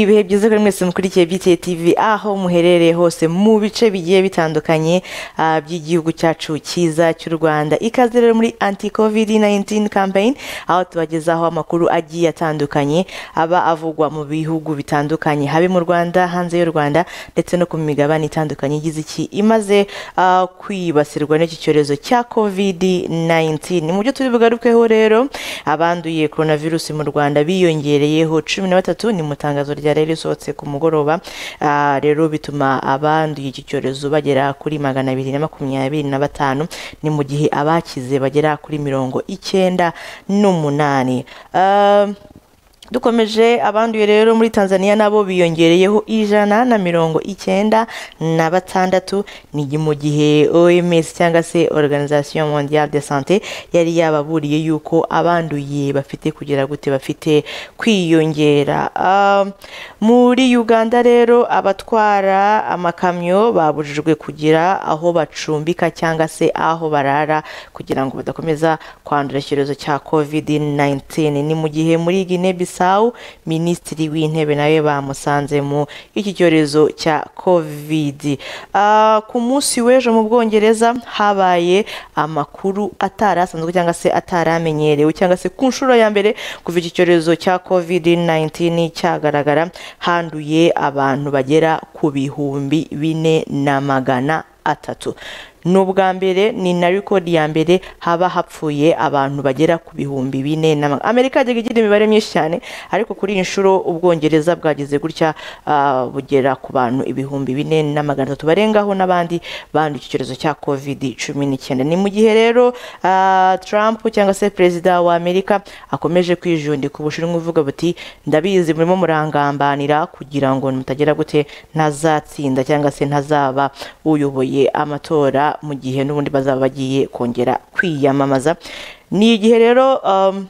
ibihe byiza kuri mwese mukurikiye bitiye tv aho muherereye hose mu bice bigiye bitandukanye ah, by'igihugu cyacu cyiza cy'u rwanda ikaze rero muri anti covid 19 campaign aho tubagezaho amakuru agiye atandukanye aba avugwa mu bihugu bitandukanye habe mu rwanda hanze y'u rwanda ndetse no ku migabane itandukanye igize iki imaze ah, kwibasirwa n'iki cyorezo cya covid 19 mu byo turi bugarukeho rero abanduye coronavirus mu rwanda biyongereyeho cumi na batatu ni mu tangazo hakurya rero ku mugoroba ah, rero bituma abanduye iki cyorezo bagera kuri magana abiri na makumyabiri na batanu ni mu gihe abakize bagera kuri mirongo icyenda n'umunani ah, dukomeje abanduye rero muri tanzania nabo biyongereyeho ijana na mirongo icyenda na batandatu ni mu gihe oms cyangwa se organisation mondiale de sante yari yababuriye yuko abanduye bafite kugira gute bafite kwiyongera um, muri uganda rero abatwara amakamyo babujijwe kugira aho bacumbika cyangwa se aho barara kugira ngo badakomeza kwandura icyorezo cya covid 19 ni mu gihe muri guinea bisa Bissau minisitiri w'intebe nawe bamusanze mu iki cyorezo cya kovidi ah, ku munsi w'ejo mu bwongereza habaye amakuru atari asanzwe cyangwa se ataramenyerewe cyangwa se ku nshuro ya mbere kuva iki cyorezo cya covid 19 cyagaragara handuye abantu bagera ku bihumbi bine na magana atatu ni ubwa mbere ni na rikodi ya mbere haba hapfuye abantu bagera ku bihumbi bine amerika yajyaga igira imibare myinshi cyane ariko kuri iyi nshuro ubwongereza bwageze gutya ah, bugera ku bantu ibihumbi bine na magana atatu barengaho n'abandi banduye iki cya kovidi cumi n'icyenda ni mu gihe rero ah, Trump cyangwa se perezida wa amerika akomeje kwijundika ubushinwa uvuga buti ndabizi murimo murangambanira kugira ngo mutagera gute ntazatsinda cyangwa se ntazaba uyoboye amatora mu gihe n'ubundi bazaba bagiye kongera kwiyamamaza ni igihe rero um,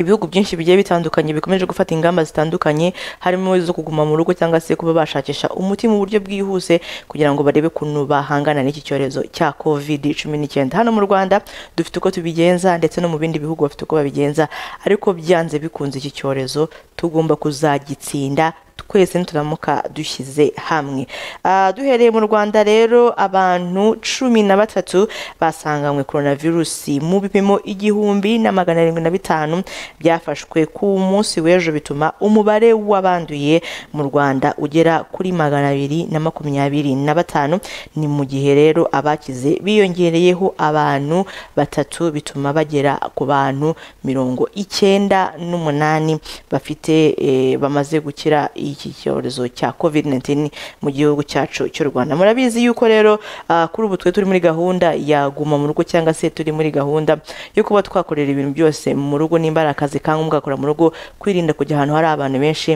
ibihugu byinshi bigiye bitandukanye bikomeje gufata ingamba zitandukanye harimo izo kuguma mu rugo cyangwa se kuba bashakisha umuti mu buryo bwihuse kugira ngo barebe ukuntu bahangana n'iki cyorezo cya covid cumi n'icyenda hano mu rwanda dufite uko tubigenza ndetse no mu bindi bihugu bafite uko babigenza ariko byanze bikunze iki cyorezo tugomba kuzagitsinda twese nituramuka dushyize hamwe ah, duhereye mu rwanda rero abantu cumi na batatu basanganywe korona virusi mu bipimo igihumbi na magana arindwi na bitanu byafashwe ku munsi w'ejo bituma umubare w'abanduye mu rwanda ugera kuri magana abiri na makumyabiri na batanu ni mu gihe rero abakize biyongereyeho abantu batatu bituma bagera ku bantu mirongo icyenda n'umunani bafite eh, bamaze gukira iyi iki cyorezo cya covid 19 mu gihugu cyacu cy'u rwanda murabizi yuko rero ah, kuri ubu twe turi muri gahunda ya guma mu rugo cyangwa se turi muri gahunda yo kuba twakorera ibintu byose mu rugo nimba ari akazi ka gakora mu rugo kwirinda kujya ahantu hari abantu benshi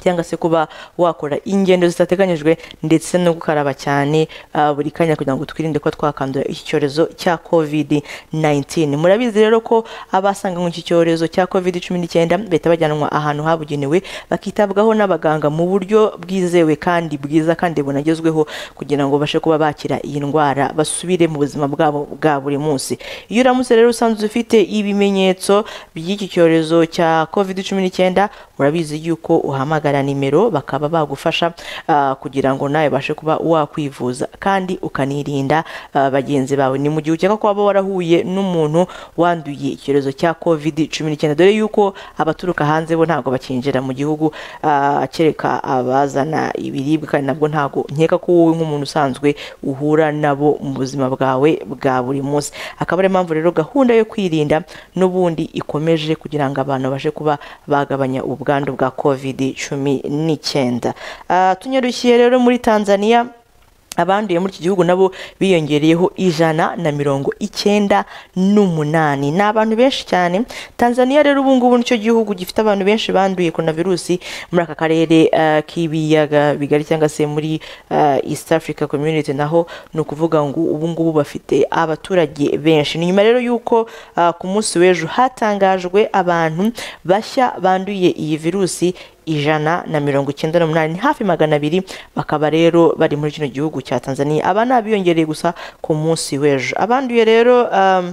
cyangwa se kuba wakora ingendo zitateganyijwe ndetse no gukaraba cyane uh, buri kanya kugira ngo twirinde ko twakandura iki cyorezo cya covid 19 murabizi rero ko abasanganywe iki cyorezo cya covid cumi 19 bahita bajyanwa ahantu habugenewe bakitabwaho n'abaganga mu buryo bwizewe kandi bwiza kandi bunagezweho kugira ngo bashe kuba bakira iyi ndwara basubire mu buzima bwabo bwa buri munsi iyo uramutse rero usanzwe ufite ibimenyetso by'iki cyorezo cya covid cumi 19 murabizi yuko uhamagara uhamagara nimero bakaba bagufasha ah, kugira ngo nawe ubashe kuba wakwivuza kandi ukanirinda ah, bagenzi bawe ni mu gihe ukeka ko waba warahuye n'umuntu wanduye icyorezo cya covid cumi n'icyenda dore yuko abaturuka hanze bo ntabwo bakinjira mu gihugu ah, kereka abazana ibiribwa kandi nabwo ntabwo nkeka ko wowe nk'umuntu usanzwe uhura nabo mu buzima bwawe bwa buri munsi akaba ari mpamvu rero gahunda yo kwirinda n'ubundi ikomeje kugira ngo abantu babashe kuba bagabanya ubwandu bwa covid cumi cumi n'icyenda ah, tunyarukiye rero muri tanzania abanduye muri iki gihugu nabo biyongereyeho ijana na mirongo icyenda n'umunani ni abantu benshi cyane tanzania rero ubu ngubu nicyo gihugu gifite abantu benshi banduye korona virusi muri aka karere ah, k'ibiyaga bigari cyangwa se muri ah, east africa community naho ni ukuvuga ngo ubungubu bafite abaturage benshi ni nyuma rero y'uko ku munsi w'ejo hatangajwe abantu bashya banduye iyi virusi ijana na mirongo icyenda n'umunani hafi magana abiri bakaba rero bari muri kino gihugu cya tanzania abana biyongereye gusa ku munsi w'ejo abanduye rero um,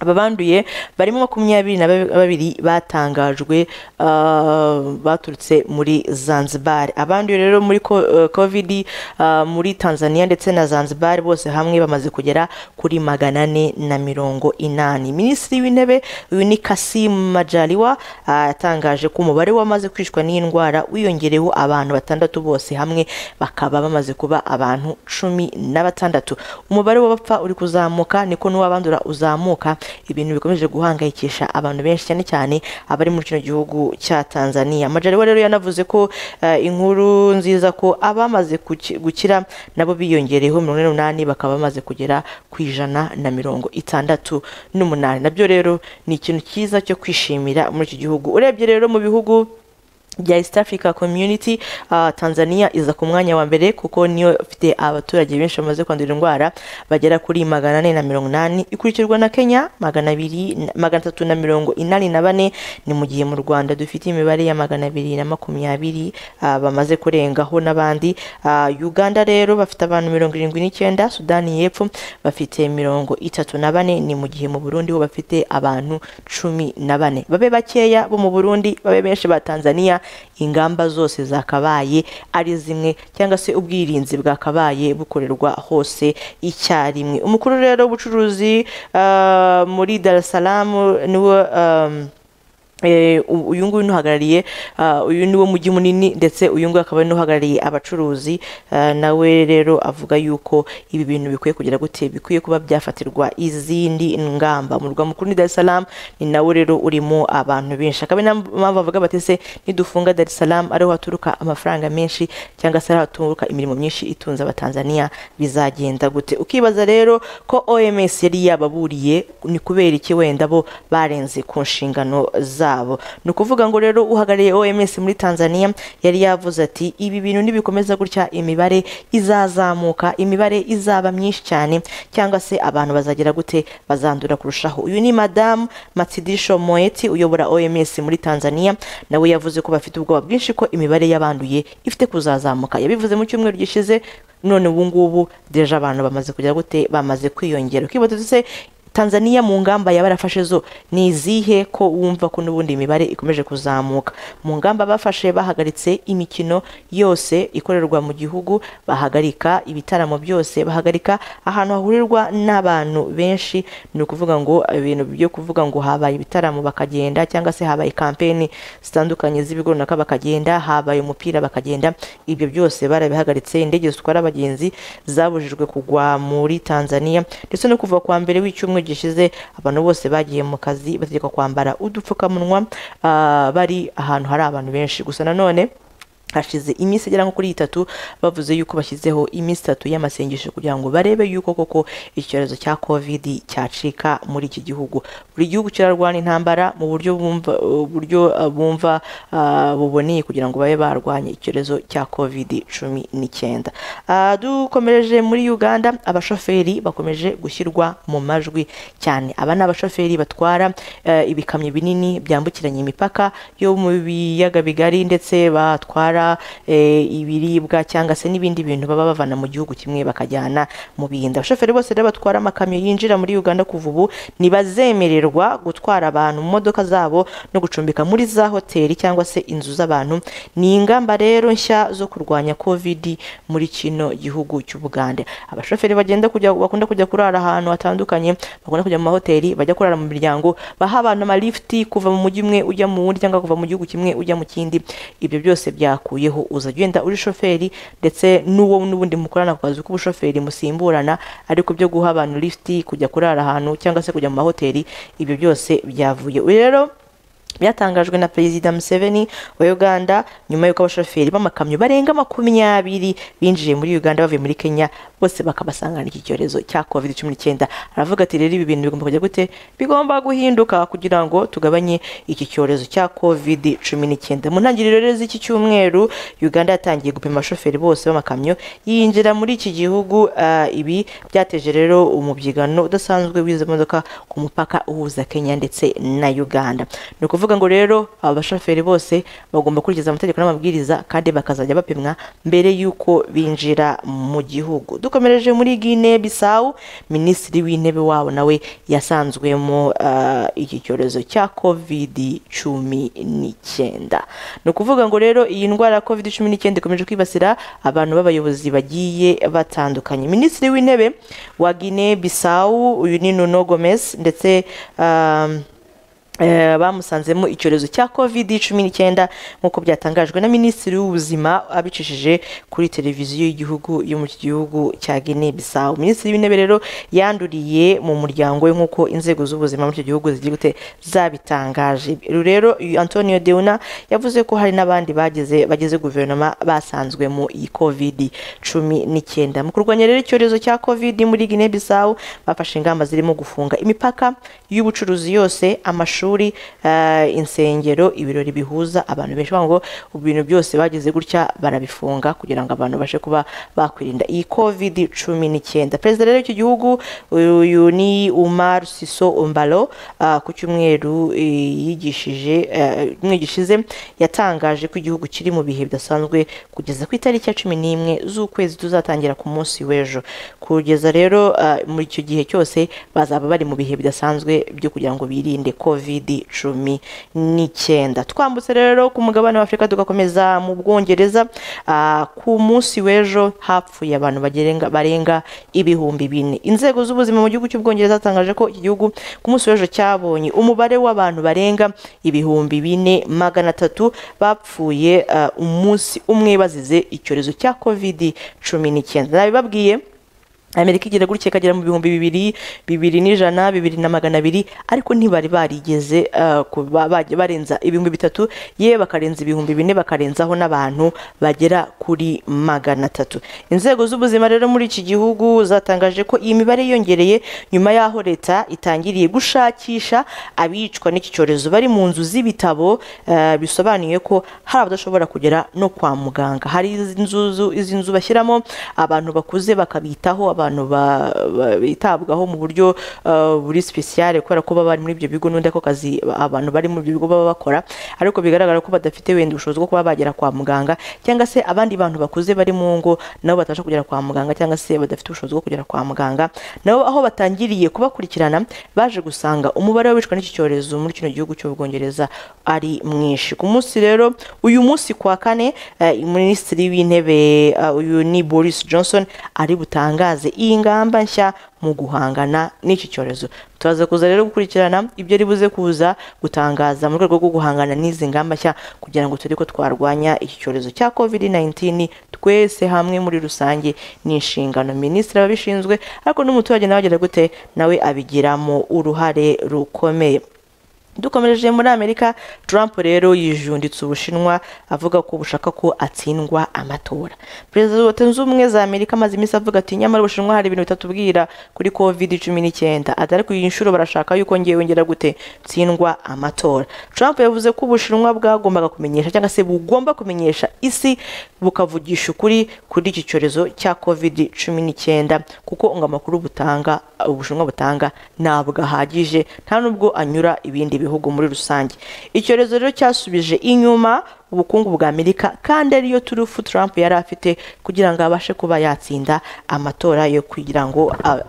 aba banduye barimo makumyabiri na babiri batangajwe uh, baturutse muri zanzibar abanduye rero muri uh, covid uh, muri tanzania ndetse na zanzibar bose hamwe bamaze kugera kuri magana ane na mirongo inani minisitiri w'intebe uyu ni kasimu majaliwa yatangaje ko umubare w'abamaze kwicwa n'iyi ndwara wiyongereho abantu batandatu bose hamwe bakaba bamaze kuba abantu cumi na batandatu umubare w'abapfa uri kuzamuka niko n'uwabandura uzamuka ibintu bikomeje guhangayikisha abantu benshi cyane cyane abari muri kino gihugu cya tanzania amajyaruguru rero yanavuze ko eh, inkuru nziza ko abamaze gukira nabo biyongereyeho mirongo ine n'umunani bakaba bamaze kugera ku ijana na mirongo itandatu n'umunani nabyo rero ni ikintu cyiza cyo kwishimira muri iki gihugu urebye rero mu bihugu rya east africa community uh, tanzania iza ku mwanya wa mbere kuko niyo ifite abaturage benshi bamaze kwandura indwara bagera kuri magana ane na mirongo inani ikurikirwa na kenya magana abiri magana atatu na mirongo inani na bane ni mu gihe mu rwanda dufite imibare ya magana abiri na makumyabiri uh, bamaze kurengaho n'abandi uh, uganda rero bafite abantu mirongo irindwi n'icyenda sudani y'epfo bafite mirongo itatu na bane ni mu gihe mu burundi ho bafite abantu cumi na bane babe bakeya bo mu burundi babe benshi ba tanzania ingamba zose zakabaye ari zimwe cyangwa se ubwirinzi bwakabaye bukorerwa hose icyarimwe umukuru rero w'ubucuruzi ah, muri darisaramu niwe ah, Eh, uyu nguyu n'uhagarariye ah, uyu ni wo mujyi munini ndetse uyu nguyu akaba ari n'uhagarariye abacuruzi ah, nawe rero avuga yuko ibi bintu bikwiye kugira gute bikwiye kuba byafatirwa izindi ngamba murwa mukuru ni Dar es Salaam ni nawe rero urimo abantu benshi akaba mpamvu bavuga bati se nidufunga Dar es Salaam ariho haturuka amafaranga menshi cyangwa se ariho haturuka imirimo myinshi itunze abatanzaniya bizagenda gute ukibaza rero ko OMS yari yababuriye ni kubera iki wenda bo barenze ku nshingano za zabo ni ukuvuga ngo rero uhagarariye oms muri tanzania yari yavuze ati ibi bintu nibikomeza gutya imibare izazamuka imibare izaba myinshi cyane cyangwa se abantu bazagera gute bazandura kurushaho uyu ni madamu matsidisho moeti uyobora oms muri tanzania nawe yavuze ko bafite ubwoba bwinshi ko imibare y'abanduye ifite kuzazamuka yabivuze mu cyumweru gishize none ubu ngubu deje abantu bamaze kujya gute bamaze kwiyongera ukibaza se tanzania mu ngamba yaba yarafashe zo ni izihe ko wumva ko n'ubundi imibare ikomeje kuzamuka mu ngamba bafashe bahagaritse imikino yose ikorerwa mu gihugu bahagarika ibitaramo byose bahagarika ahantu hahurirwa n'abantu benshi ni ukuvuga ngo eh, ibintu byo kuvuga ngo habaye ibitaramo bakagenda cyangwa se habaye kampeni zitandukanye z'ibigo runaka bakagenda habaye umupira bakagenda ibyo byose barabihagaritse indege zitwara abagenzi zabujijwe kugwa muri tanzania ndetse no kuva kwa mbere w'icyumweru gishize abantu bose bagiye mu kazi bategekwa kwambara udupfukamunwa ah, bari ahantu hari abantu benshi gusa nanone hashize iminsi igera nko kuri itatu bavuze yuko bashyizeho iminsi itatu y'amasengesho kugira ngo barebe yuko koko icyorezo cya covid cyacika muri iki gihugu buri gihugu kirarwana intambara mu buryo bumva uburyo uh, bumva uh, buboneye kugira ngo babe barwanye icyorezo cya covid cumi n'icyenda uh, dukomereje muri uganda abashoferi bakomeje gushyirwa mu majwi cyane aba ni abashoferi batwara ibikamyo binini byambukiranya imipaka yo mu biyaga bigari ndetse batwara Eh, ibiribwa cyangwa se n'ibindi bintu baba bavana mu gihugu kimwe bakajyana mu bindi abashoferi bose rero batwara amakamyo yinjira muri uganda kuva ubu ntibazemererwa gutwara abantu mu modoka zabo no gucumbika muri za hoteli cyangwa se inzu z'abantu ni ingamba rero nshya zo kurwanya kovidi muri kino gihugu cy'ubugande abashoferi bagenda kujya bakunda kujya kurara ahantu hatandukanye bakunda kujya mu mahoteli bajya kurara mu miryango baha abantu amalifuti kuva mu mujyi umwe ujya mu wundi cyangwa kuva mu gihugu kimwe ujya mu kindi ibyo byose byakura mwakuyeho uzagenda uri shoferi ndetse n'uwo n'ubundi mukorana ku kazi k'ubushoferi musimburana ariko byo guha abantu lisiti kujya kurara ahantu cyangwa se kujya mu mahoteli ibyo byose byavuye rero byatangajwe na perezida Museveni wa uganda nyuma y'uko abashoferi b'amakamyo barenga makumyabiri binjiye muri uganda bavuye muri kenya bose bakabasangana iki cyorezo cya covid cumi n'icyenda aravuga ati rero ibi bintu bigomba kujya gute bigomba guhinduka kugira ngo tugabanye iki cyorezo cya covid cumi n'icyenda mu ntangiriro rero z'iki cyumweru uganda yatangiye gupima abashoferi bose b'amakamyo yinjira muri iki gihugu eh, ibi byateje rero umubyigano udasanzwe w'izo modoka ku mupaka uhuza kenya ndetse na uganda ni ukuvuga ngo rero aba abashoferi bose bagomba gukurikiza amategeko n'amabwiriza kandi bakazajya bapimwa mbere y'uko binjira mu gihugu yakomereje muri Guinea Bissau minisitiri w'intebe wabo nawe yasanzwemo uh, iki cyorezo cya kovidi cumi n'icyenda ni ukuvuga ngo rero iyi ndwara ya kovidi cumi n'icyenda ikomeje kwibasira abantu b'abayobozi bagiye batandukanye minisitiri w'intebe wa Guinea Bissau uyu ni nuno gomez ndetse um, Eh, bamusanzemo icyorezo cya covid cumi n'icyenda nk'uko byatangajwe na minisitiri w'ubuzima abicishije kuri televiziyo y'igihugu yo mu gihugu cya guinea bissau minisitiri w'intebe rero yanduriye mu muryango we nk'uko inzego z'ubuzima muri icyo gihugu zigiye zabitangaje rero antonio deuna yavuze ko hari n'abandi bageze bageze guverinoma basanzwe mu iyi covid cumi n'icyenda mu kurwanya rero icyorezo cya covid muri guinea bissau bafashe ingamba zirimo gufunga imipaka y'ubucuruzi yose amashuri amashuri eh, insengero ibirori bihuza abantu benshi ngo ibintu byose bageze gutya barabifunga kugira ngo abantu babashe kuba bakwirinda iyi covid cumi n'icyenda perezida rero w'iki gihugu uyu ni umar siso umbalo eh, ku cyumweru eh, yigishije mwigishize yatangaje ko igihugu kiri mu bihe bidasanzwe kugeza ku itariki ya cumi n'imwe z'ukwezi tuzatangira ku munsi w'ejo kugeza rero muri icyo gihe cyose bazaba bari mu bihe bidasanzwe byo kugira ngo birinde covid kovidi cumi n'icyenda twambutse rero ku mugabane w'afurika tugakomeza mu bwongereza ah, ku munsi w'ejo hapfuye abantu barenga ibihumbi bine inzego z'ubuzima mu gihugu cy'ubwongereza zatangaje ko iki gihugu ku munsi w'ejo cyabonye umubare w'abantu barenga ibihumbi bine magana atatu bapfuye ah, umunsi umwe bazize icyorezo cya kovidi cumi n'icyenda nabibabwiye amerika igera gutya ikagera mu bihumbi bibiri bibiri n'ijana bibiri na magana abiri ariko ntibari barigeze uh, barenza ibihumbi bitatu ye bakarenza ibihumbi bine bakarenzaho n'abantu bagera kuri magana atatu inzego z'ubuzima rero muri iki gihugu zatangaje ko iyi mibare yiyongereye nyuma y'aho leta itangiriye gushakisha abicwa n'iki cyorezo bari mu nzu z'ibitabo uh, bisobanuye ko hari abadashobora kugera no kwa muganga hari izi nzu bashyiramo abantu bakuze bakabitaho abantu bitabwaho mu buryo uh, buri sipesiyare kubera ko baba bari muri ibyo bigo n'undi ako kazi abantu bari muri ibyo bigo baba bakora ariko bigaragara ko badafite wenda ubushobozi bwo kuba bagera kwa muganga cyangwa se abandi bantu bakuze bari mu ngo nabo batabasha kugera kwa muganga cyangwa se badafite ubushobozi bwo kugera kwa muganga nabo aho batangiriye kubakurikirana baje gusanga umubare w'abicwa n'iki cyorezo muri kino gihugu cy'ubwongereza ari mwinshi ku munsi rero uyu munsi kwa kane eh, minisitiri w'intebe uh, uyu ni boris johnson ari butangaze ingamba nshya mu guhangana n'iki cyorezo turaza kuza rero gukurikirana ibyo ribuze kuza gutangaza mu rwego rwo guhangana n'izi ngamba nshya kugira ngo turi ko twarwanya iki cyorezo cya covid 19 twese hamwe muri rusange ni inshingano minisitiri ababishinzwe ariko n'umuturage nawe agira gute nawe abigiramo uruhare rukomeye dukomereje muri amerika Trump rero yijunditse ubushinwa avuga ko bushaka ko atsindwa amatora perezida wa leta ubumwe za amerika amaze iminsi avuga ati nyamara ubushinwa hari ibintu bitatubwira kuri covid cumi n'icyenda atari ku iyi barashaka yuko ngiye wongera gute tsindwa amatora Trump yavuze ko ubushinwa bwagombaga kumenyesha cyangwa se bugomba kumenyesha isi bukavugisha ukuri kuri iki cyorezo cya covid cumi n'icyenda kuko ngo amakuru butanga ubushinwa butanga ntabwo ahagije nta nubwo anyura ibindi n'ibihugu muri rusange icyorezo rero cyasubije inyuma ubukungu bwa amerika kandi ariyo turufu Trump yari afite kugira ngo abashe kuba yatsinda amatora yo kugira ngo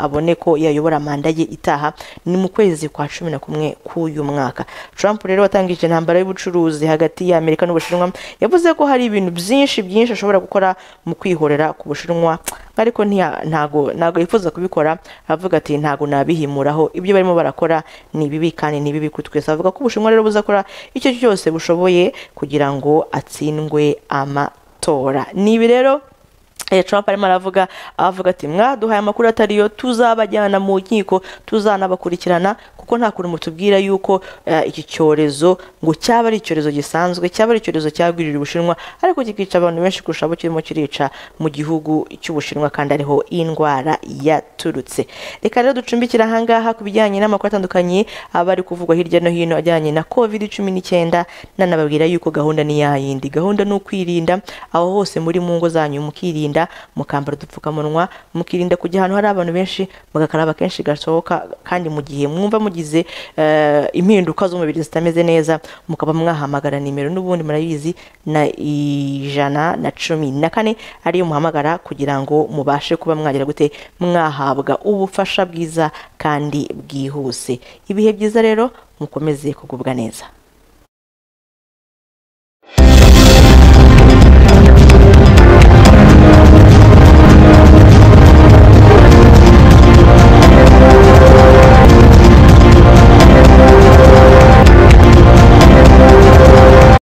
abone ko yayobora manda ye itaha ni mu kwezi kwa cumi na kumwe k'uyu mwaka Trump rero watangije intambara y'ubucuruzi hagati ya amerika n'ubushinwa yavuze ko hari ibintu byinshi byinshi ashobora gukora mu kwihorera ku bushinwa ariko ntago ntago yifuza kubikora avuga ati ntago nabihimuraho ibyo barimo barakora ni bibi kandi ni bibi kuri twese avuga ko ubushinwa rero buzakora icyo cyose bushoboye kugira ngo atsindwe amatora ni ibi rero Eh, trump arimo aravuga avuga ati mwaduhaye amakuru atari yo tuzabajyana mu nkiko tuzanabakurikirana kuko nta kuntu mutubwira yuko eh, iki cyorezo ngo cyaba ari icyorezo gisanzwe cyaba ari icyorezo cyagwirira ubushinwa ariko kikica abantu benshi kurusha abo kirimo kirica mu gihugu cy'ubushinwa kandi ariho indwara yaturutse reka rero ducumbikira ahangaha ku bijyanye n'amakuru atandukanye aba ari kuvugwa hirya no hino ajyanye na covid cumi n'icyenda nanababwira yuko gahunda ni yayindi gahunda ni ukwirinda aho hose muri mu ngo zanyu mukirinda kwirinda mukambara udupfukamunwa mukirinda kujya ahantu hari abantu benshi mugakaraba kenshi gasohoka kandi mu gihe mwumva mugize eh, impinduka z'umubiri zitameze neza mukaba mwahamagara nimero n'ubundi murabizi na ijana na cumi na kane ariyo muhamagara kugira ngo mubashe kuba mwagira gute mwahabwa ubufasha bwiza kandi bwihuse ibihe byiza rero mukomeze kugubwa neza